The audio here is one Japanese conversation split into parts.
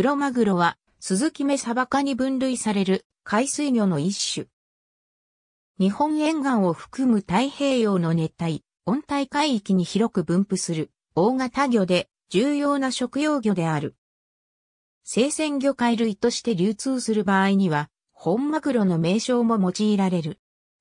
クロマグロは、スズキメサバ科に分類される海水魚の一種。日本沿岸を含む太平洋の熱帯、温帯海域に広く分布する大型魚で重要な食用魚である。生鮮魚介類として流通する場合には、本マグロの名称も用いられる。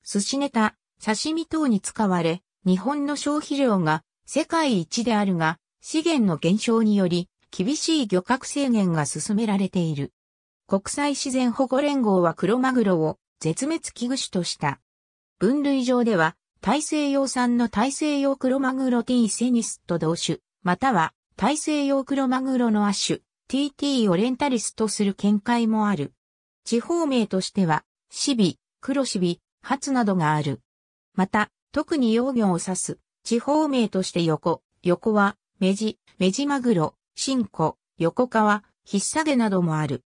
寿司ネタ、刺身等に使われ、日本の消費量が世界一であるが、資源の減少により厳しい漁獲制限が進められている。国際自然保護連合はクロマグロを絶滅危惧種とした。分類上では、大西洋産の大西洋クロマグロ T セニスと同種、または大西洋クロマグロの亜種 TT をレンタリスとする見解もある。地方名としては、シビ、クロシビ、ハツなどがある。また、特に幼魚を指す、地方名として横、横は、メジ、メジマグロ、新古、横川、ひっさげなどもある。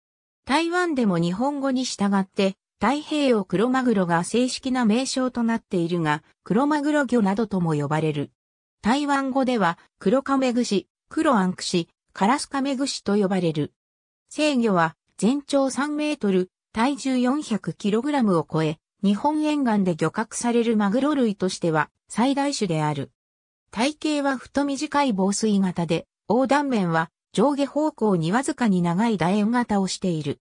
台湾でも日本語に従って、太平洋クロマグロが正式な名称となっているが、クロマグロ魚などとも呼ばれる。台湾語では、黒亀串、黒ンク串、カラス亀串と呼ばれる。生魚は、全長3メートル、体重4 0 0ラムを超え、日本沿岸で漁獲されるマグロ類としては最大種である。体型は太短い防水型で、横断面は上下方向にわずかに長い楕円型をしている。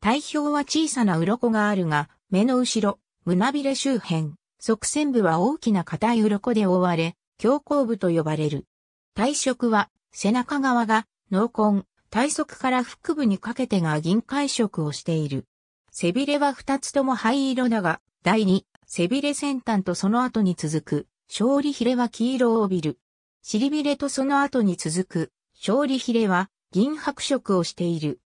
体表は小さな鱗があるが、目の後ろ、胸びれ周辺、側線部は大きな硬い鱗で覆われ、胸行部と呼ばれる。体色は、背中側が、濃紺、体側から腹部にかけてが銀灰色をしている。背びれは二つとも灰色だが、第二、背びれ先端とその後に続く、勝利ひれは黄色を帯びる。尻びれとその後に続く、勝利ひれは銀白色をしている。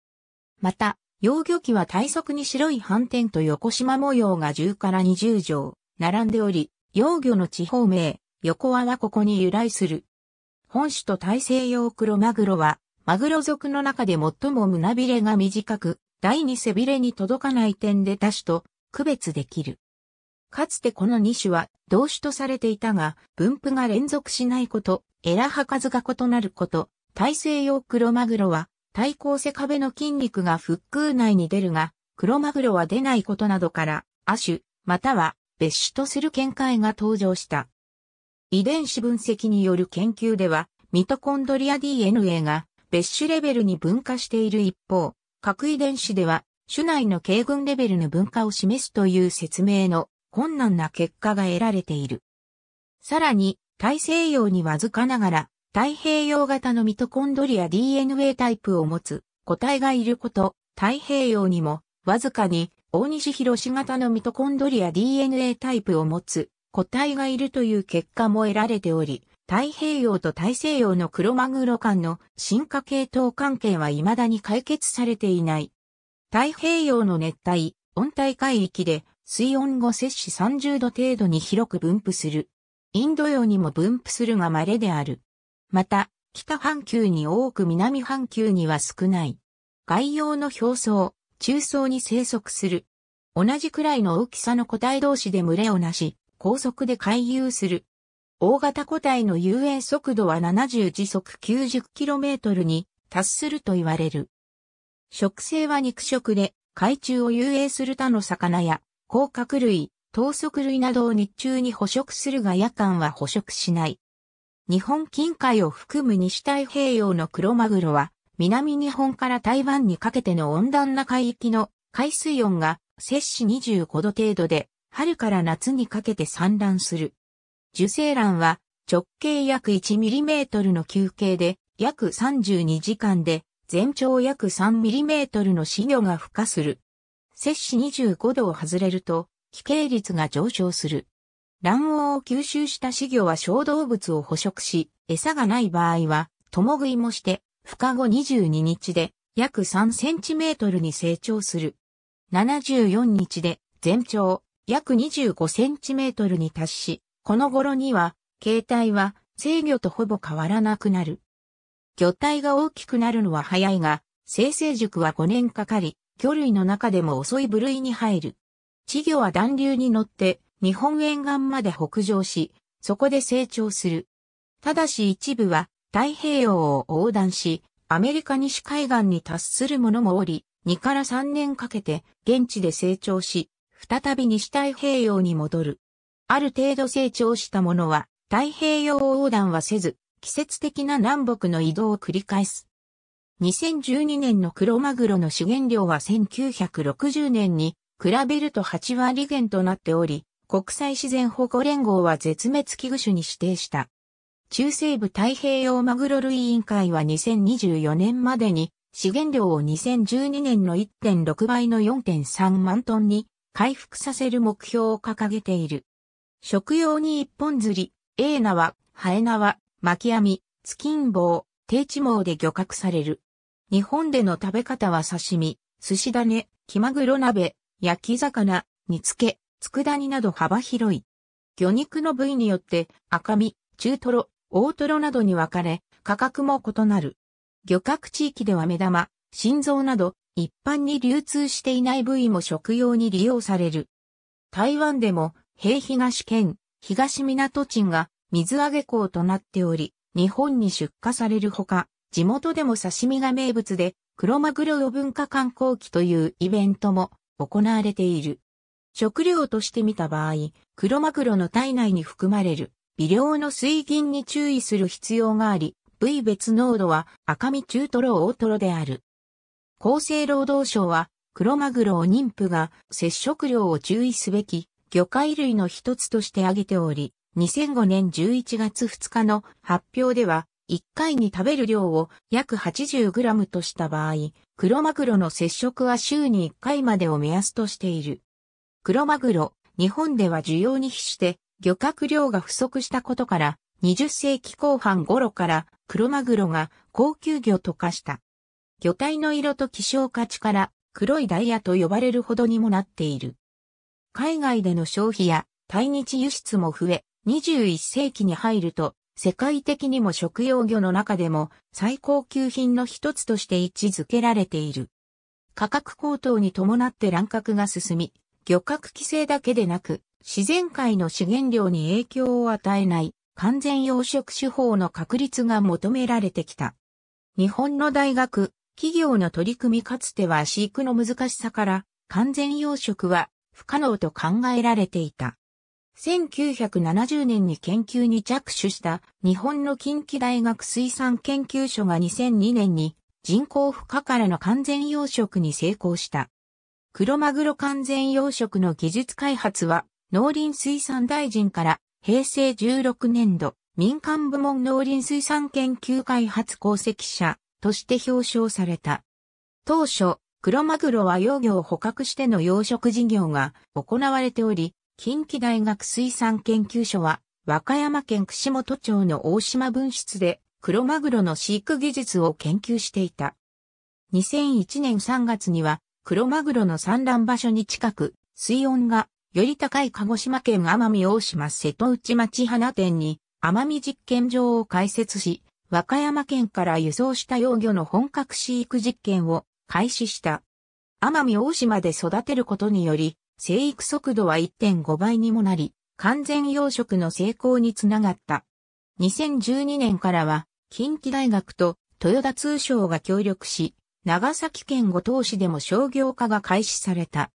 また、幼魚期は体側に白い斑点と横縞模様が10から20条、並んでおり、幼魚の地方名、横輪はここに由来する。本種と大西洋黒マグロは、マグロ族の中で最も胸びれが短く、第二背びれに届かない点で他種と区別できる。かつてこの二種は同種とされていたが、分布が連続しないこと、エラは数が異なること、大西洋クロマグロは、対抗背壁の筋肉が腹腔内に出るが、クロマグロは出ないことなどから、亜種、または別種とする見解が登場した。遺伝子分析による研究では、ミトコンドリア DNA が別種レベルに分化している一方、核遺伝子では、種内の軽群レベルの分化を示すという説明の困難な結果が得られている。さらに、大西洋にわずかながら、太平洋型のミトコンドリア DNA タイプを持つ個体がいること、太平洋にも、わずかに、大西広し型のミトコンドリア DNA タイプを持つ個体がいるという結果も得られており、太平洋と大西洋のクロマグロ間の進化系統関係は未だに解決されていない。太平洋の熱帯、温帯海域で水温後摂氏30度程度に広く分布するインド洋にも分布するが稀である。また、北半球に多く南半球には少ない。外洋の表層、中層に生息する。同じくらいの大きさの個体同士で群れをなし、高速で回遊する。大型個体の遊泳速度は70時速 90km に達すると言われる。食性は肉食で、海中を遊泳する他の魚や、甲殻類、等速類などを日中に捕食するが夜間は捕食しない。日本近海を含む西太平洋のクロマグロは、南日本から台湾にかけての温暖な海域の海水温が摂氏25度程度で、春から夏にかけて産卵する。受精卵は直径約 1mm の球形で約32時間で全長約 3mm の死魚が孵化する。摂氏25度を外れると奇形率が上昇する。卵黄を吸収した飼魚は小動物を捕食し、餌がない場合は、共食いもして、孵化後22日で約3センチメートルに成長する。74日で全長約25センチメートルに達し、この頃には、形態は制魚とほぼ変わらなくなる。魚体が大きくなるのは早いが、生成熟は5年かかり、魚類の中でも遅い部類に入る。稚魚は暖流に乗って日本沿岸まで北上し、そこで成長する。ただし一部は太平洋を横断し、アメリカ西海岸に達するものもおり、2から3年かけて現地で成長し、再び西太平洋に戻る。ある程度成長したものは太平洋横断はせず、季節的な南北の移動を繰り返す。2012年のクロマグロの資源量は1960年に比べると8割減となっており、国際自然保護連合は絶滅危惧種に指定した。中西部太平洋マグロ類委員会は2024年までに資源量を2012年の1.6倍の4.3万トンに回復させる目標を掲げている。食用に一本釣り、エーナは、ハエナは、巻き網、ツキンボウ、低地網で漁獲される。日本での食べ方は刺身、寿司種、木キマグロ鍋、焼き魚、煮付け、佃煮など幅広い。魚肉の部位によって赤身、中トロ、大トロなどに分かれ、価格も異なる。漁獲地域では目玉、心臓など一般に流通していない部位も食用に利用される。台湾でも、平東県、東港鎮が水揚げ港となっており、日本に出荷されるほか、地元でも刺身が名物で、黒マグロを文化観光期というイベントも行われている。食料として見た場合、クロマグロの体内に含まれる微量の水銀に注意する必要があり、部位別濃度は赤身中トロ大トロである。厚生労働省は、クロマグロを妊婦が接触量を注意すべき魚介類の一つとして挙げており、2005年11月2日の発表では、1回に食べる量を約 80g とした場合、黒マグロの接触は週に1回までを目安としている。黒マグロ、日本では需要に比して漁獲量が不足したことから、20世紀後半頃から黒マグロが高級魚と化した。魚体の色と希少価値から黒いダイヤと呼ばれるほどにもなっている。海外での消費や対日輸出も増え、21世紀に入ると世界的にも食用魚の中でも最高級品の一つとして位置づけられている。価格高騰に伴って乱獲が進み、漁獲規制だけでなく、自然界の資源量に影響を与えない完全養殖手法の確立が求められてきた。日本の大学、企業の取り組みかつては飼育の難しさから完全養殖は不可能と考えられていた。1970年に研究に着手した日本の近畿大学水産研究所が2002年に人工孵化からの完全養殖に成功した。クロマグロ完全養殖の技術開発は農林水産大臣から平成16年度民間部門農林水産研究開発功績者として表彰された。当初、クロマグロは幼魚を捕獲しての養殖事業が行われており、近畿大学水産研究所は、和歌山県串本町の大島分室で、クロマグロの飼育技術を研究していた。2001年3月には、クロマグロの産卵場所に近く、水温がより高い鹿児島県奄美大島瀬戸内町花店に、奄美実験場を開設し、和歌山県から輸送した幼魚の本格飼育実験を開始した。奄美大島で育てることにより、生育速度は1.5倍にもなり、完全養殖の成功につながった。2012年からは、近畿大学と豊田通商が協力し、長崎県五島市でも商業化が開始された。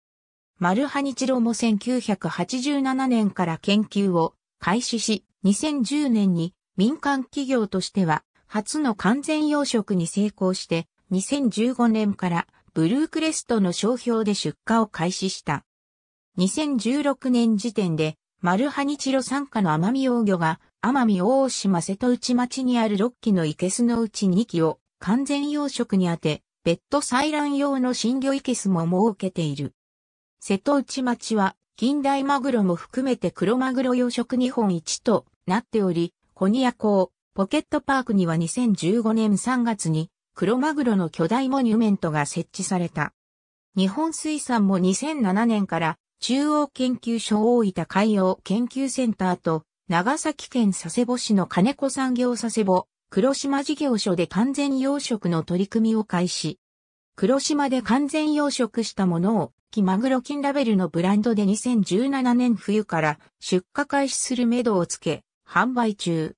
マルハニチロも1987年から研究を開始し、2010年に民間企業としては初の完全養殖に成功して、2015年からブルークレストの商標で出荷を開始した。2016年時点で、マルハニチロ参加の奄美大魚が、奄美大島瀬戸内町にある6基の生けすのうち2基を完全養殖に当て、別途採卵用の新魚生けすも設けている。瀬戸内町は、近代マグロも含めて黒マグロ養殖日本一となっており、コニア港、ポケットパークには2015年3月に、黒マグロの巨大モニュメントが設置された。日本水産も2007年から中央研究所大分海洋研究センターと、長崎県佐世保市の金子産業佐世保、黒島事業所で完全養殖の取り組みを開始。黒島で完全養殖したものを、キマグロ金ラベルのブランドで2017年冬から出荷開始するめどをつけ、販売中。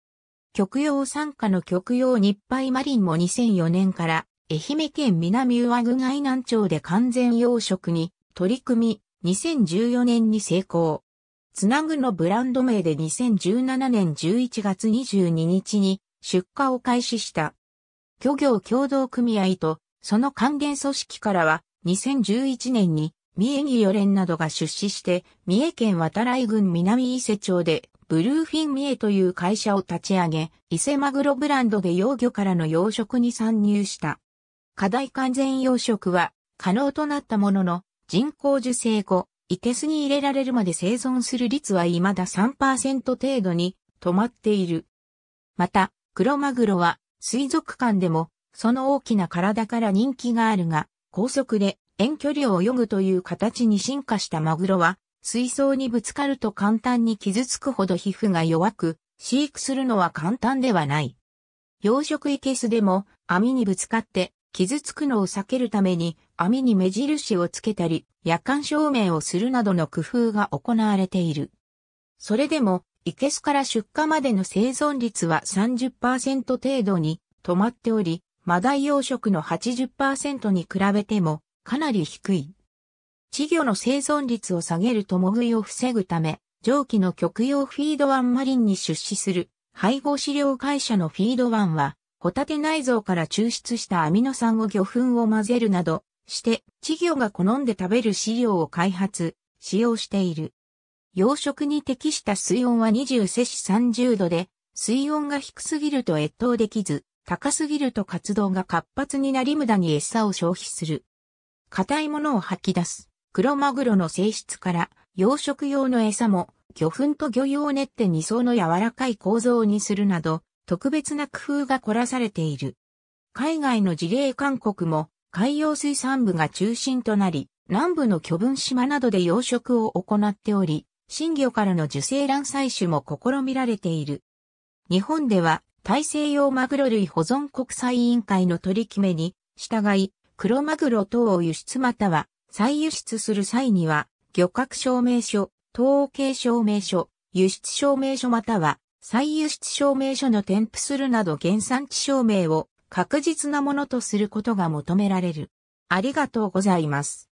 極洋参加の極洋日配マリンも2004年から愛媛県南上郡愛南町で完全養殖に取り組み、2014年に成功。つなぐのブランド名で2017年11月22日に出荷を開始した。漁業協同組合とその還元組織からは2011年に三重義与連などが出資して三重県渡来郡南伊勢町でブルーフィン三重という会社を立ち上げ伊勢マグロブランドで幼魚からの養殖に参入した。課題完全養殖は可能となったものの人工受精後、生けすに入れられるまで生存する率は未だ3%程度に止まっている。また、クロマグロは水族館でもその大きな体から人気があるが、高速で遠距離を泳ぐという形に進化したマグロは、水槽にぶつかると簡単に傷つくほど皮膚が弱く、飼育するのは簡単ではない。養殖イけスでも網にぶつかって傷つくのを避けるために網に目印をつけたり、夜間照明をするなどの工夫が行われている。それでも、生けすから出荷までの生存率は30%程度に止まっており、マダイ養殖の80%に比べてもかなり低い。稚魚の生存率を下げる共食いを防ぐため、蒸気の極用フィードワンマリンに出資する配合飼料会社のフィードワンは、ホタテ内臓から抽出したアミノ酸を魚粉を混ぜるなどして、稚魚が好んで食べる飼料を開発、使用している。養殖に適した水温は20摂氏30度で、水温が低すぎると越冬できず、高すぎると活動が活発になり無駄に餌を消費する。硬いものを吐き出す、黒マグロの性質から、養殖用の餌も、魚粉と魚用を練って二層の柔らかい構造にするなど、特別な工夫が凝らされている。海外の事例勧告も海洋水産部が中心となり、南部の巨分島などで養殖を行っており、新魚からの受精卵採取も試みられている。日本では大西洋マグロ類保存国際委員会の取り決めに従い、黒マグロ等を輸出または再輸出する際には、漁獲証明書、統計証明書、輸出証明書または再輸出証明書の添付するなど原産地証明を確実なものとすることが求められる。ありがとうございます。